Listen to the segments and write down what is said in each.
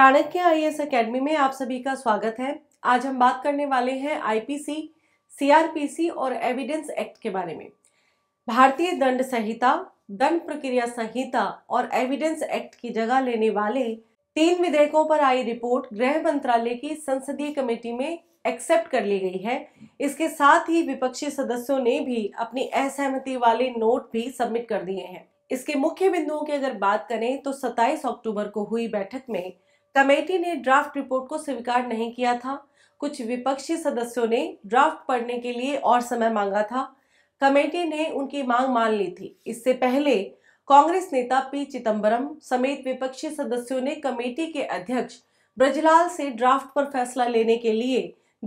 Chanakya S academy में आप सभी का स्वागत है आज हम बात करने वाले हैं आईपीसी सीआरपीसी और एविडेंस एक्ट के बारे में भारतीय दंड संहिता दंड प्रक्रिया संहिता और एविडेंस एक्ट की जगह लेने वाले तीन विधेयकों पर आई रिपोर्ट गृह मंत्रालय की संसदीय कमेटी में एक्सेप्ट कर ली गई है इसके साथ ही विपक्षी सदस्यों ने भी अपनी असहमति वाले नोट भी सबमिट कर दिए हैं इसके मुख्य बिंदुओं की अगर बात करें तो 27 अक्टूबर को हुई बैठक में कमेटी ने ड्राफ्ट रिपोर्ट को स्वीकार नहीं किया था कुछ विपक्षी सदस्यों ने ड्राफ्ट पढ़ने के लिए और समय मांगा था कमेटी ने उनकी मांग मान ली थी इससे पहले कांग्रेस नेता पी चिदम्बरम समेत विपक्षी सदस्यों ने कमेटी के अध्यक्ष ब्रजलाल से ड्राफ्ट पर फैसला लेने के लिए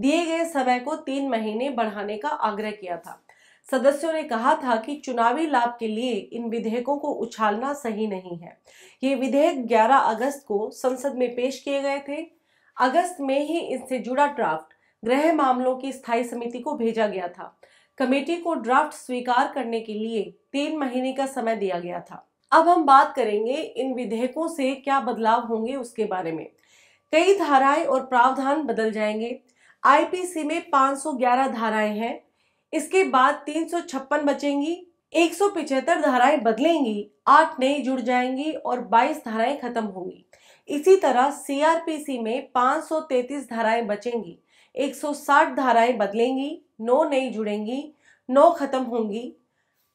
दिए गए समय को तीन महीने बढ़ाने का आग्रह किया था सदस्यों ने कहा था कि चुनावी लाभ के लिए इन विधेयकों को उछालना सही नहीं है ये विधेयक 11 अगस्त को संसद में पेश किए गए थे अगस्त में ही इनसे जुड़ा ड्राफ्ट गृह मामलों की स्थायी समिति को भेजा गया था कमेटी को ड्राफ्ट स्वीकार करने के लिए तीन महीने का समय दिया गया था अब हम बात करेंगे इन विधेयकों से क्या बदलाव होंगे उसके बारे में कई धाराएं और प्रावधान बदल जाएंगे आईपीसी में 511 धाराएं हैं इसके बाद तीन सौ छप्पन बचेंगी एक सौ पिचहत्तर धाराएं बदलेंगी आठ नई जुड़ जाएंगी और बाईस धाराएं खत्म होंगी इसी तरह सीआरपीसी में सौ तैतीस धाराएं बचेंगी एक सौ साठ धाराएं बदलेंगी नौ नई जुड़ेंगी नौ खत्म होंगी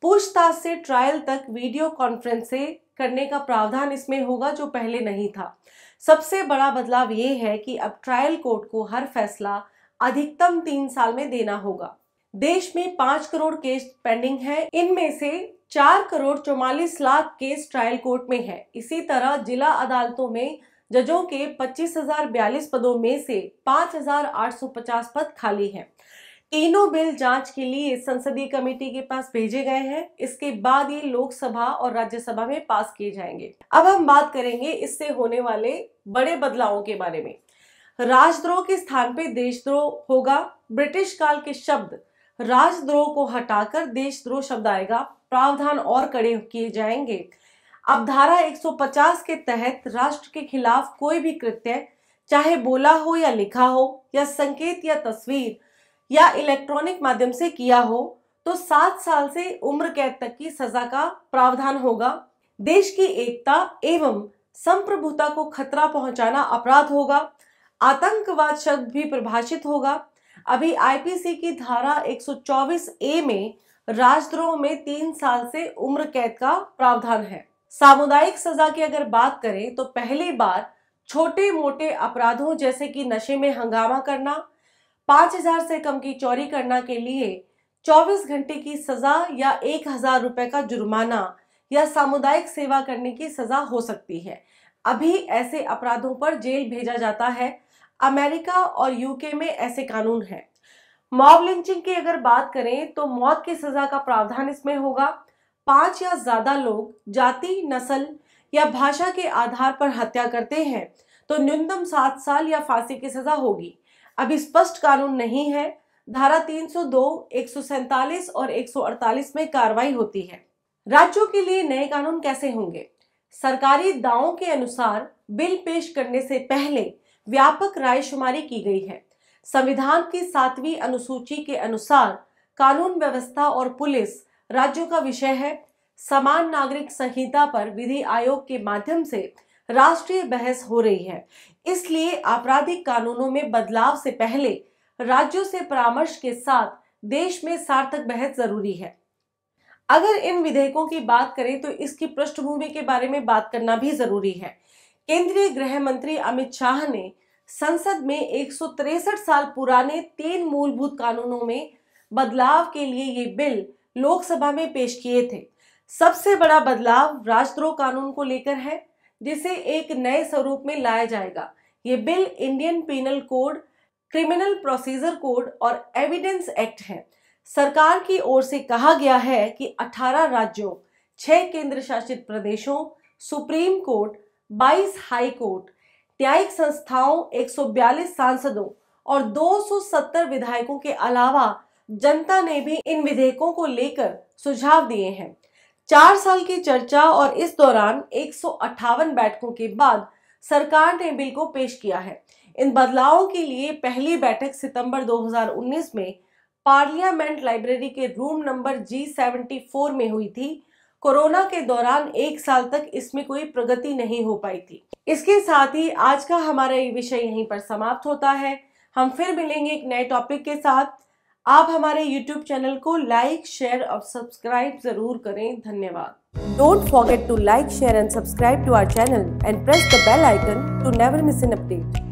पूछताछ से ट्रायल तक वीडियो कॉन्फ्रेंस से करने का प्रावधान इसमें होगा जो पहले नहीं था सबसे बड़ा बदलाव ये है कि अब ट्रायल कोर्ट को हर फैसला अधिकतम तीन साल में देना होगा देश में पांच करोड़ केस पेंडिंग है इनमें से चार करोड़ चौवालीस लाख केस ट्रायल कोर्ट में है इसी तरह जिला अदालतों में जजों के पच्चीस हजार बयालीस पदों में से पांच हजार आठ सौ पचास पद खाली हैं तीनों बिल जांच के लिए संसदीय कमेटी के पास भेजे गए हैं इसके बाद ये लोकसभा और राज्यसभा में पास किए जाएंगे अब हम बात करेंगे इससे होने वाले बड़े बदलावों के बारे में राजद्रोह के स्थान पे देशद्रोह होगा ब्रिटिश काल के शब्द राजद्रोह को हटाकर देशद्रोह शब्द आएगा प्रावधान और कड़े किए जाएंगे अब धारा 150 के तहत राष्ट्र के खिलाफ कोई भी कृत्य चाहे बोला हो या लिखा हो या संकेत या तस्वीर या इलेक्ट्रॉनिक माध्यम से किया हो तो सात साल से उम्र कैद तक की सजा का प्रावधान होगा देश की एकता एवं संप्रभुता को खतरा पहुंचाना अपराध होगा आतंकवाद शब्द भी परिभाषित होगा अभी आईपीसी की धारा 124 ए में राजद्रोह में तीन साल से उम्र कैद का प्रावधान है सामुदायिक सजा की अगर बात करें तो पहली बार छोटे मोटे अपराधों जैसे कि नशे में हंगामा करना पांच हजार से कम की चोरी करना के लिए 24 घंटे की सजा या एक हजार रुपए का जुर्माना या सामुदायिक सेवा करने की सजा हो सकती है अभी ऐसे अपराधों पर जेल भेजा जाता है अमेरिका और यूके में ऐसे कानून हैं मॉब लिंचिंग की अगर बात करें तो मौत की सजा का प्रावधान इसमें होगा पांच या ज्यादा लोग जाति नस्ल या भाषा के आधार पर हत्या करते हैं तो न्यूनतम सात साल या फांसी की सजा होगी अभी स्पष्ट कानून नहीं है धारा 302, 147 और 148 में कार्रवाई होती है राज्यों के लिए नए कानून कैसे होंगे सरकारी दावों के अनुसार बिल पेश करने से पहले व्यापक रायशुमारी की गई है संविधान की सातवीं अनुसूची के अनुसार कानून व्यवस्था और पुलिस राज्यों का विषय है समान नागरिक संहिता पर विधि आयोग के माध्यम से राष्ट्रीय बहस हो रही है इसलिए आपराधिक कानूनों में बदलाव से पहले राज्यों से परामर्श के साथ देश में सार्थक बहस जरूरी है अगर इन विधेयकों की बात करें तो इसकी पृष्ठभूमि के बारे में बात करना भी जरूरी है केंद्रीय गृह मंत्री अमित शाह ने संसद में एक साल पुराने तीन मूलभूत कानूनों में बदलाव के लिए ये बिल लोकसभा में पेश किए थे सबसे बड़ा बदलाव राजद्रोह कानून को लेकर है जिसे एक नए स्वरूप में लाया जाएगा ये bill Indian Penal Code Criminal Procedure Code और एविडेंस एक्ट है सरकार की ओर से कहा गया है कि 18 राज्यों 6 केंद्र शासित प्रदेशों सुप्रीम कोर्ट बाईस हाई कोर्ट न्यायिक संस्थाओं 142 सांसदों और 270 विधायकों के अलावा जनता ने भी इन विधेयकों को लेकर सुझाव दिए हैं चार साल की चर्चा और इस दौरान एक बैठकों के बाद सरकार ने बिल को पेश किया है इन बदलावों के लिए पहली बैठक सितंबर 2019 में पार्लियामेंट लाइब्रेरी के रूम नंबर जी सेवेंटी में हुई थी कोरोना के दौरान एक साल तक इसमें कोई प्रगति नहीं हो पाई थी इसके साथ ही आज का हमारा ये विषय यहीं पर समाप्त होता है हम फिर मिलेंगे एक नए टॉपिक के साथ आप हमारे YouTube चैनल को लाइक शेयर और सब्सक्राइब जरूर करें धन्यवाद don't forget to like share and subscribe to our channel and press the bell icon to never miss an update